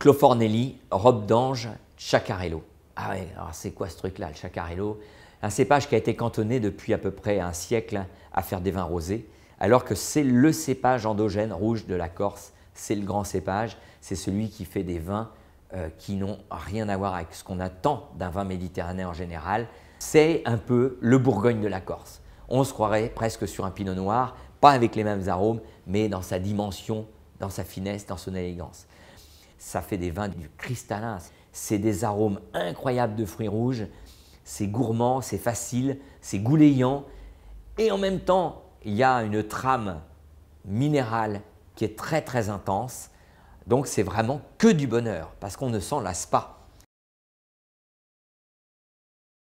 Clofornelli, Robe d'Ange, Chacarello. Ah ouais, alors c'est quoi ce truc-là, le Chacarello Un cépage qui a été cantonné depuis à peu près un siècle à faire des vins rosés, alors que c'est le cépage endogène rouge de la Corse, c'est le grand cépage, c'est celui qui fait des vins euh, qui n'ont rien à voir avec ce qu'on attend d'un vin méditerranéen en général. C'est un peu le Bourgogne de la Corse. On se croirait presque sur un pinot noir, pas avec les mêmes arômes, mais dans sa dimension, dans sa finesse, dans son élégance ça fait des vins du cristallin. C'est des arômes incroyables de fruits rouges, c'est gourmand, c'est facile, c'est gouléant, et en même temps, il y a une trame minérale qui est très très intense, donc c'est vraiment que du bonheur, parce qu'on ne s'en lasse pas.